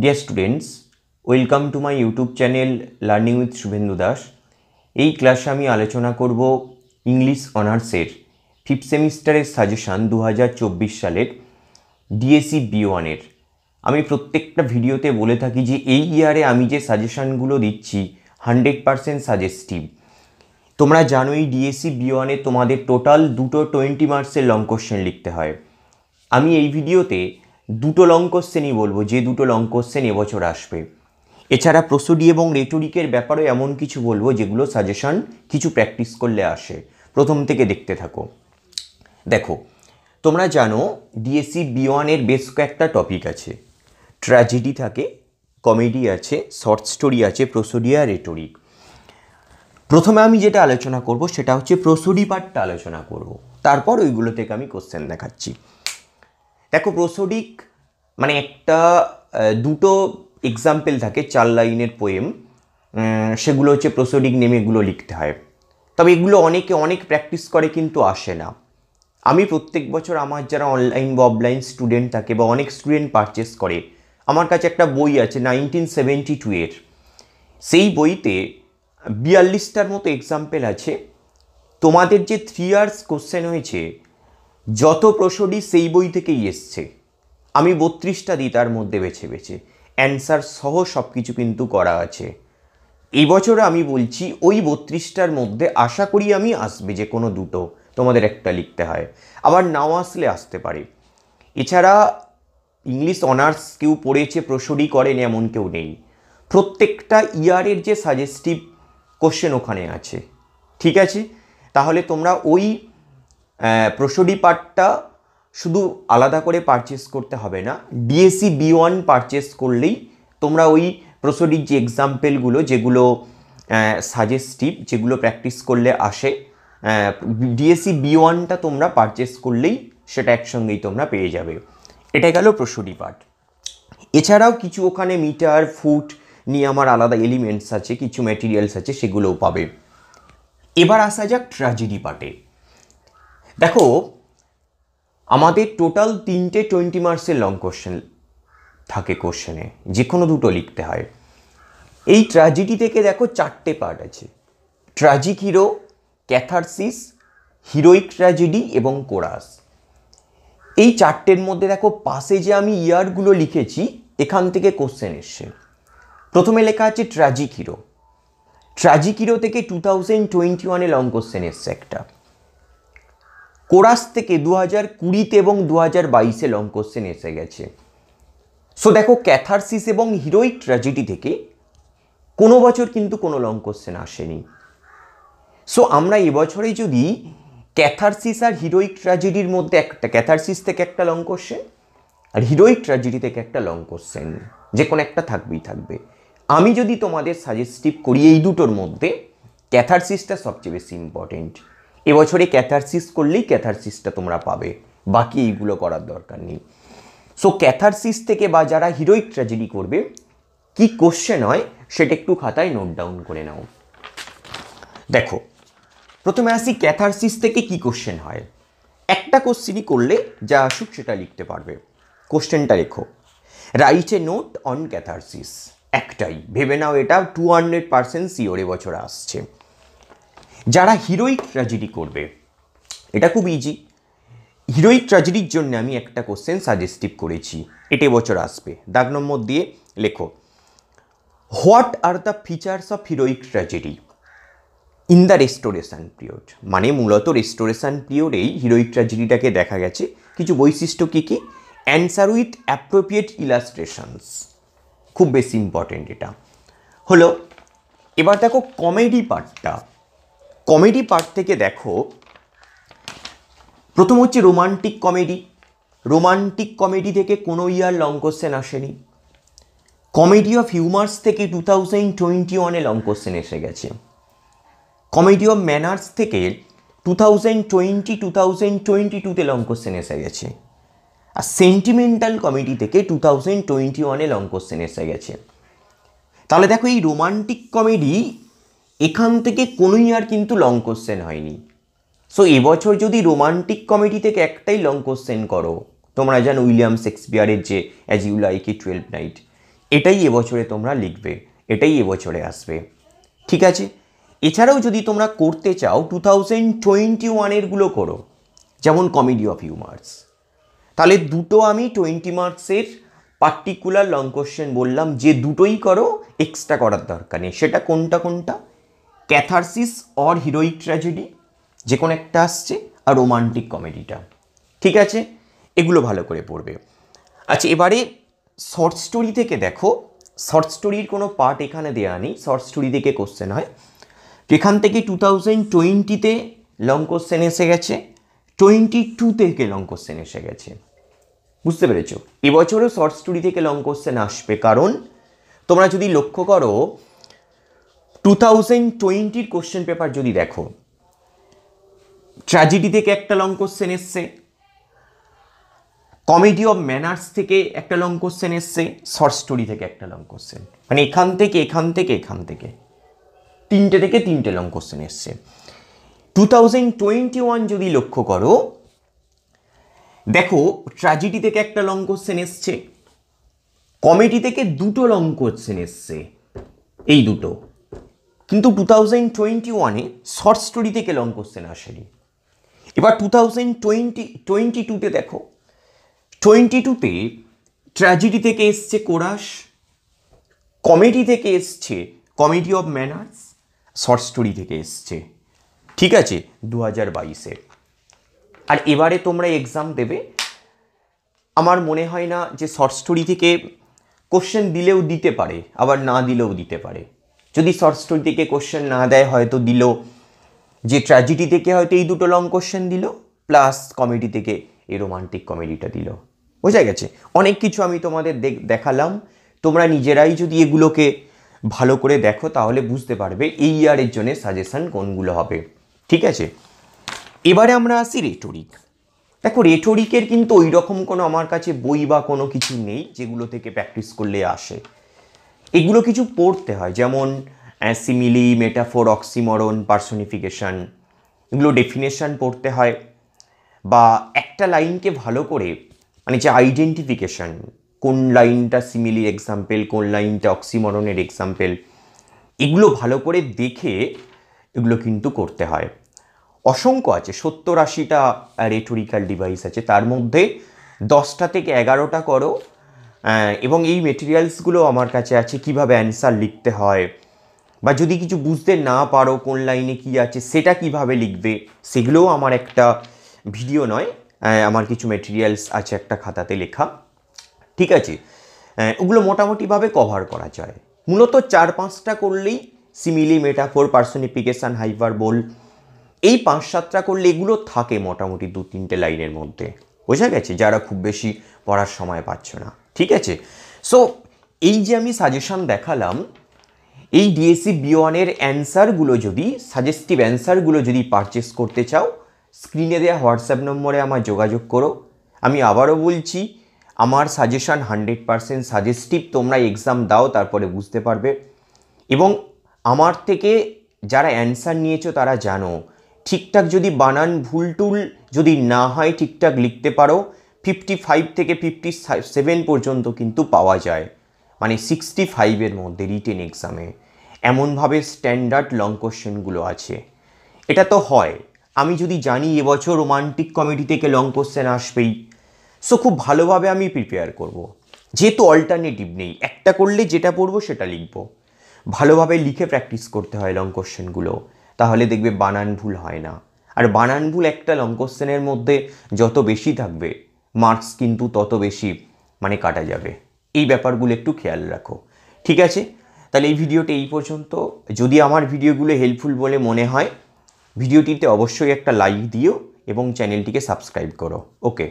Deer students welcome to my YouTube channel learning with Subhendu Das এই ক্লাসে আমি আলোচনা করব ইংলিশ অনার্সের ফিফথ সেমিস্টারের সাজেশান দু সালের ডিএসি বি ওয়ানের আমি প্রত্যেকটা ভিডিওতে বলে থাকি যে এই ইয়ারে আমি যে সাজেশানগুলো দিচ্ছি হান্ড্রেড পারসেন্ট সাজেস্টিভ তোমরা জানোই ডিএসি বি ওয়ানে তোমাদের টোটাল দুটো টোয়েন্টি মার্কসের লং কোশ্চেন লিখতে হয় আমি এই ভিডিওতে দুটো লং কোশ্চেনই বলবো যে দুটো লং কোশ্চেন এবছর আসবে এছাড়া প্রসুডি এবং রেটোরিকের ব্যাপারেও এমন কিছু বলবো যেগুলো সাজেশন কিছু প্র্যাকটিস করলে আসে প্রথম থেকে দেখতে থাকো দেখো তোমরা জানো ডিএসসি বি ওয়ানের বেশ কয়েকটা টপিক আছে ট্র্যাজেডি থাকে কমেডি আছে শর্ট স্টোরি আছে প্রসুডিয়া রেটোরিক প্রথমে আমি যেটা আলোচনা করব সেটা হচ্ছে প্রসুডি পার্টটা আলোচনা করব তারপর ওইগুলো থেকে আমি কোশ্চেন দেখাচ্ছি দেখো প্রসোডিক মানে একটা দুটো এক্সাম্পল থাকে চার লাইনের পোয়েম সেগুলো হচ্ছে প্রসোডিক নেমে এগুলো লিখতে হয় তবে এগুলো অনেকে অনেক প্র্যাকটিস করে কিন্তু আসে না আমি প্রত্যেক বছর আমার যারা অনলাইন বা অফলাইন স্টুডেন্ট থাকে বা অনেক স্টুডেন্ট পারচেস করে আমার কাছে একটা বই আছে নাইনটিন সেভেন্টি টু এর সেই বইতে বিয়াল্লিশটার মতো এক্সাম্পল আছে তোমাদের যে থ্রি ইয়ার্স কোশ্চেন হয়েছে যত প্রশ্নটি সেই বই থেকেই এসছে আমি বত্রিশটা দিই তার মধ্যে বেছে বেছে অ্যান্সার সহ সব কিছু কিন্তু করা আছে এবছরে আমি বলছি ওই বত্রিশটার মধ্যে আশা করি আমি আসবে যে কোনো দুটো তোমাদের একটা লিখতে হয় আবার নাও আসলে আসতে পারে এছাড়া ইংলিশ অনার্স কেউ পড়েছে প্রসরি করেন এমন কেউ নেই প্রত্যেকটা ইয়ারের যে সাজেস্টিভ কোশ্চেন ওখানে আছে ঠিক আছে তাহলে তোমরা ওই প্রসডি পার্টটা শুধু আলাদা করে পারচেস করতে হবে না ডিএসি বি ওয়ান পারচেস করলেই তোমরা ওই প্রসডির যে এক্সাম্পেলগুলো যেগুলো সাজেস্টিভ যেগুলো প্র্যাকটিস করলে আসে ডিএসি বি ওয়ানটা তোমরা পারচেস করলেই সেটা একসঙ্গেই তোমরা পেয়ে যাবে এটা গেল প্রসডি পার্ট এছাড়াও কিছু ওখানে মিটার ফুট নিয়ে আমার আলাদা এলিমেন্টস আছে কিছু ম্যাটেরিয়ালস আছে সেগুলোও পাবে এবার আসা যাক ট্র্যাজেডি পার্টে দেখো আমাদের টোটাল তিনটে টোয়েন্টি মার্কসের লং কোশ্চেন থাকে কোশ্চেনে যে কোনো দুটো লিখতে হয় এই ট্র্যাজেডি থেকে দেখো চারটে পার্ট আছে tragic hero catharsis heroic tragedy এবং কোরাস এই চারটের মধ্যে দেখো পাশে যে আমি ইয়ারগুলো লিখেছি এখান থেকে কোশ্চেন এসছে প্রথমে লেখা আছে ট্র্যাজিক হিরো ট্র্যাজিক হিরো থেকে টু থাউজেন্ড টোয়েন্টি ওয়ানে লং কোশ্চেন এসছে একটা কোরাস থেকে দু হাজার কুড়িতে এবং দু হাজার বাইশে লং কোশ্চেন এসে গেছে সো দেখো ক্যাথারসিস এবং হিরোইক ট্র্যাজেডি থেকে কোনো বছর কিন্তু কোনো লং কোশ্চেন আসেনি সো আমরা এবছরে যদি ক্যাথারসিস আর হিরোইক ট্র্যাজেডির মধ্যে একটা ক্যাথারসিস থেকে একটা লং কোশ্চেন আর হিরোইক ট্র্যাজেডি থেকে একটা লং কোশ্চেন যে কোনো একটা থাকবেই থাকবে আমি যদি তোমাদের সাজেস্টিভ করি এই দুটোর মধ্যে ক্যাথারসিসটা সবচেয়ে বেশি ইম্পর্টেন্ট এবছরে ক্যাথারসিস করলেই ক্যাথারসিসটা তোমরা পাবে বাকি এইগুলো করার দরকার নেই সো ক্যাথারসিস থেকে বা যারা হিরোইক ট্র্যাজেডি করবে কি কোশ্চেন হয় সেটা একটু খাতায় নোট ডাউন করে নাও দেখো প্রথমে আসি ক্যাথারসিস থেকে কি কোশ্চেন হয় একটা কোশ্চেনই করলে যা আসুক সেটা লিখতে পারবে কোশ্চেনটা লেখো write a note on catharsis একটাই ভেবে নাও এটা টু হান্ড্রেড পার্সেন্ট সিওর এবছর আসছে যারা হিরোইক ট্র্যাজেডি করবে এটা খুব ইজি হিরোইক ট্র্যাজেডির জন্য আমি একটা কোশ্চেন সাজেস্টিভ করেছি এটে বছর আসবে দাগ নম্বর দিয়ে লেখো what are the features of heroic tragedy in the restoration period মানে মূলত রেস্টোরেশান পিরিয়ডেই হিরোইক ট্র্যাজেডিটাকে দেখা গেছে কিছু বৈশিষ্ট্য কী কী অ্যান্সার উইথ অ্যাপ্রোপ্রিয়েট ইলাস্ট্রেশনস খুব বেশি ইম্পর্টেন্ট এটা হলো এবার দেখো কমেডি পার্টটা কমেডি পার্ট থেকে দেখো প্রথম হচ্ছে রোমান্টিক কমেডি রোমান্টিক কমেডি থেকে কোনো ইয়ার লং কোশ্চেন আসেনি কমেডি অফ হিউমার্স থেকে টু থাউজেন্ড টোয়েন্টি ওয়ানে লং কোশ্চেন এসে গেছে কমেডি অফ ম্যানার্স থেকে two thousand twenty two thousand twenty টুতে লং কোশ্চেন এসে গেছে আর সেন্টিমেন্টাল কমেডি থেকে টু থাউজেন্ড টোয়েন্টি ওয়ানে লং কোশ্চেন এসে গেছে তাহলে দেখো এই রোমান্টিক কমেডি এখান থেকে কোনোই আর কিন্তু লং কোশ্চেন হয়নি সো এবছর যদি রোমান্টিক কমেডি থেকে একটাই লং কোশ্চেন করো তোমরা জানো উইলিয়াম শেক্সপিয়ারের যে অ্যাজ ইউ লাইক এ টুয়েলভ নাইট এটাই এবছরে তোমরা লিখবে এটাই এবছরে আসবে ঠিক আছে এছাড়াও যদি তোমরা করতে চাও টু থাউজেন্ড টোয়েন্টি ওয়ানেরগুলো করো যেমন কমেডি অফ হিউমার্স তাহলে দুটো আমি টোয়েন্টি মার্কসের পার্টিকুলার লং কোশ্চেন বললাম যে দুটোই করো এক্সট্রা করার দরকার নেই সেটা কোনটা কোনটা ক্যাথারসিস অর হিরোইক ট্র্যাজেডি যে কোনো একটা আসছে আর রোমান্টিক কমেডিটা ঠিক আছে এগুলো ভালো করে পড়বে আচ্ছা এবারে শর্ট স্টোরি থেকে দেখো শর্ট স্টোরির কোনো পার্ট এখানে দেওয়া নেই শর্ট স্টোরি থেকে কোশ্চেন হয় এখান থেকে টু থাউজেন্ড টোয়েন্টিতে লং কোশ্চেন এসে গেছে টোয়েন্টি টু থেকে লং কোশ্চেন এসে গেছে বুঝতে পেরেছো এবছরও শর্ট স্টোরি থেকে লং কোশ্চেন আসবে কারণ তোমরা যদি লক্ষ্য করো টু থাউজেন্ড টোয়েন্টির কোশ্চেন পেপার যদি দেখো ট্র্যাজেডি থেকে একটা লং কোশ্চেন এসছে কমেডি অফ ম্যানার্স থেকে একটা লং কোশ্চেন এসছে শর্ট স্টোরি থেকে একটা লং কোশ্চেন মানে এখান থেকে এখান থেকে এখান থেকে তিনটে থেকে তিনটে লং কোশ্চেন এসছে টু থাউজেন্ড টোয়েন্টি ওয়ান যদি লক্ষ্য করো দেখো ট্র্যাজেডি থেকে একটা লং কোশ্চেন এসছে কমেডি থেকে দুটো লং কোশ্চেন এসছে এই দুটো কিন্তু টু থাউজেন্ড টোয়েন্টি ওয়ানে শর্ট স্টোরি থেকে লং কোশ্চেন আসেনি এবার টু থাউজেন্ড টোয়েন্টি টোয়েন্টি টুতে দেখো টোয়েন্টি টুতে ট্র্যাজেডি থেকে এসছে কোরাস কমেডি থেকে এসছে comedy of manners short story থেকে এসছে ঠিক আছে দু হাজার বাইশে আর এবারে তোমরা এক্সাম দেবে আমার মনে হয় না যে শর্ট স্টোরি থেকে কোশ্চেন দিলেও দিতে পারে আবার না দিলেও দিতে পারে যদি শর্ট স্টোরি থেকে কোশ্চেন না দেয় হয়তো দিল যে ট্র্যাজেডি থেকে হয়তো এই দুটো লং কোশ্চেন দিল প্লাস কমেডি থেকে এই রোমান্টিক কমেডিটা দিল বোঝা গেছে অনেক কিছু আমি তোমাদের দেখালাম তোমরা নিজেরাই যদি এগুলোকে ভালো করে দেখো তাহলে বুঝতে পারবে এই ইয়ারের জন্য সাজেশান কোনগুলো হবে ঠিক আছে এবারে আমরা আসি রেটোরিক দেখো রেটোরিকের কিন্তু ওই রকম কোনো আমার কাছে বই বা কোনো কিছু নেই যেগুলো থেকে প্র্যাকটিস করলে আসে এগুলো কিছু পড়তে হয় যেমন অ্যাসিমিলি মেটাফোর অক্সিমরন পার্সোনিফিকেশান এগুলো ডেফিনেশান পড়তে হয় বা একটা লাইনকে ভালো করে মানে যে আইডেন্টিফিকেশান কোন লাইনটা সিমিলির এক্সাম্পল কোন লাইনটা অক্সিমরনের এক্সাম্পল এগুলো ভালো করে দেখে এগুলো কিন্তু করতে হয় অসংখ্য আছে সত্তর আশিটা রেটোরিক্যাল ডিভাইস আছে তার মধ্যে দশটা থেকে এগারোটা করো এবং এই মেটেরিয়ালসগুলো আমার কাছে আছে কিভাবে অ্যান্সার লিখতে হয় বা যদি কিছু বুঝতে না পারো কোন লাইনে কি আছে সেটা কিভাবে লিখবে সেগুলোও আমার একটা ভিডিও নয় আমার কিছু মেটেরিয়ালস আছে একটা খাতাতে লেখা ঠিক আছে ওগুলো মোটামুটিভাবে কভার করা যায় মূলত চার পাঁচটা করলেই সিমিলি মেটাফোর পার্সোনিফিকেশান হাইভার বোল এই পাঁচ সাতটা করলে এগুলো থাকে মোটামুটি দু তিনটে লাইনের মধ্যে বোঝা গেছে যারা খুব বেশি পড়ার সময় পাচ্ছ না ঠিক আছে সো এই যে আমি সাজেশন দেখালাম এই ডিএসসি বি ওয়ানের অ্যান্সারগুলো যদি সাজেস্টিভ অ্যান্সারগুলো যদি পারচেস করতে চাও স্ক্রিনে দেওয়া হোয়াটসঅ্যাপ নম্বরে আমার যোগাযোগ করো আমি আবারও বলছি আমার সাজেশান হান্ড্রেড পারসেন্ট সাজেস্টিভ তোমরা এক্সাম দাও তারপরে বুঝতে পারবে এবং আমার থেকে যারা অ্যান্সার নিয়েছো তারা জানো ঠিকঠাক যদি বানান ভুল টুল যদি না হয় ঠিকঠাক লিখতে পারো ফিফটি ফাইভ থেকে ফিফটি সেভেন পর্যন্ত কিন্তু পাওয়া যায় মানে সিক্সটি ফাইভের মধ্যে রিটেন এক্সামে এমনভাবে স্ট্যান্ডার্ড লং কোশ্চেনগুলো আছে এটা তো হয় আমি যদি জানি এবছর রোমান্টিক কমেডি থেকে লং কোশ্চেন আসবেই সো খুব ভালোভাবে আমি প্রিপেয়ার করব। যেহেতু অল্টারনেটিভ নেই একটা করলে যেটা পড়বো সেটা লিখব ভালোভাবে লিখে প্র্যাকটিস করতে হয় লং কোশ্চেনগুলো তাহলে দেখবে বানান ভুল হয় না আর বানান ভুল একটা লং কোশ্চেনের মধ্যে যত বেশি থাকবে মার্কস কিন্তু তত বেশি মানে কাটা যাবে এই ব্যাপারগুলো একটু খেয়াল রাখো ঠিক আছে তাহলে এই ভিডিওটা এই পর্যন্ত যদি আমার ভিডিওগুলো হেল্পফুল বলে মনে হয় ভিডিওটিতে অবশ্যই একটা লাইক দিও এবং চ্যানেলটিকে সাবস্ক্রাইব করো ওকে